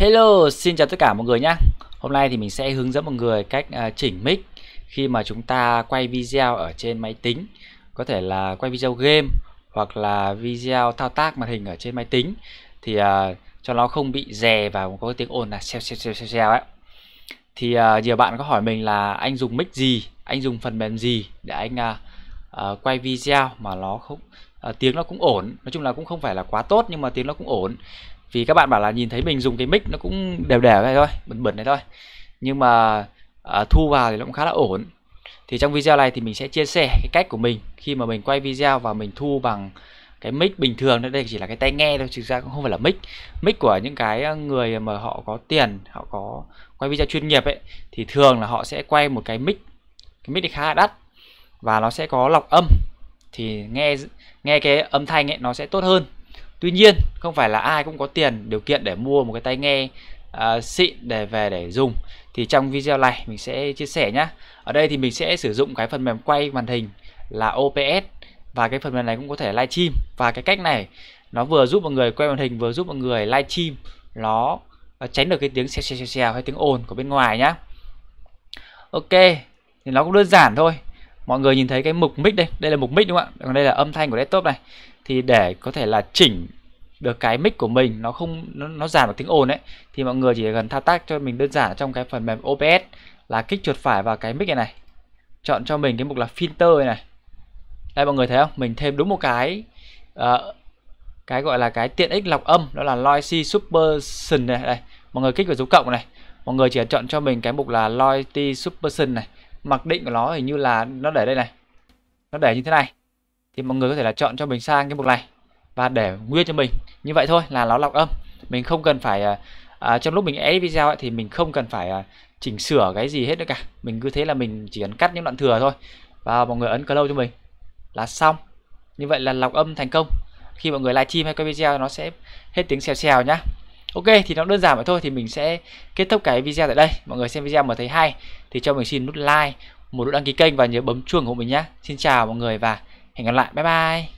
Hello, xin chào tất cả mọi người nhé. Hôm nay thì mình sẽ hướng dẫn mọi người cách à, chỉnh mic khi mà chúng ta quay video ở trên máy tính, có thể là quay video game hoặc là video thao tác màn hình ở trên máy tính thì uh, cho nó không bị rè và có tiếng ồn là xèo xèo xèo xèo xèo ấy. Thì uh, nhiều bạn có hỏi mình là anh dùng mic gì, anh dùng phần mềm gì để anh uh, uh, quay video mà nó không uh, tiếng nó cũng ổn, nói chung là cũng không phải là quá tốt nhưng mà tiếng nó cũng ổn vì các bạn bảo là nhìn thấy mình dùng cái mic nó cũng đều đều này thôi bẩn bẩn này thôi nhưng mà à, thu vào thì nó cũng khá là ổn thì trong video này thì mình sẽ chia sẻ cái cách của mình khi mà mình quay video và mình thu bằng cái mic bình thường đây chỉ là cái tai nghe thôi thực ra cũng không phải là mic mic của những cái à, người mà họ có tiền họ có quay video chuyên nghiệp ấy thì thường là họ sẽ quay một cái mic cái mic thì khá là đắt và nó sẽ có lọc âm thì nghe nghe cái âm thanh ấy nó sẽ tốt hơn tuy nhiên không phải là ai cũng có tiền điều kiện để mua một cái tai nghe uh, xịn để về để dùng thì trong video này mình sẽ chia sẻ nhé. ở đây thì mình sẽ sử dụng cái phần mềm quay màn hình là OPS và cái phần mềm này cũng có thể livestream và cái cách này nó vừa giúp mọi người quay màn hình vừa giúp mọi người livestream nó à, tránh được cái tiếng xèo xèo xèo hay tiếng ồn của bên ngoài nhá ok thì nó cũng đơn giản thôi mọi người nhìn thấy cái mục mic đây đây là mục mic đúng không ạ còn đây là âm thanh của laptop này thì để có thể là chỉnh được cái mic của mình nó không nó, nó giảm được tiếng ồn ấy thì mọi người chỉ cần thao tác cho mình đơn giản trong cái phần mềm OBS là kích chuột phải vào cái mic này này chọn cho mình cái mục là filter này, này. đây mọi người thấy không mình thêm đúng một cái uh, cái gọi là cái tiện ích lọc âm đó là noisy suppression này đây mọi người kích vào dấu cộng này mọi người chỉ cần chọn cho mình cái mục là noisy suppression này mặc định của nó hình như là nó để đây này nó để như thế này thì mọi người có thể là chọn cho mình sang cái mục này và để nguyên cho mình như vậy thôi là nó lọc âm mình không cần phải à, à, trong lúc mình edit video ấy, thì mình không cần phải à, chỉnh sửa cái gì hết nữa cả mình cứ thế là mình chỉ cần cắt những đoạn thừa thôi và mọi người ấn close cho mình là xong như vậy là lọc âm thành công khi mọi người livestream hay quay video nó sẽ hết tiếng xèo xèo nhá Ok thì nó đơn giản vậy thôi thì mình sẽ kết thúc cái video tại đây mọi người xem video mà thấy hay thì cho mình xin nút like một nút đăng ký kênh và nhớ bấm chuông của mình nhé Xin chào mọi người và hẹn gặp lại bye bye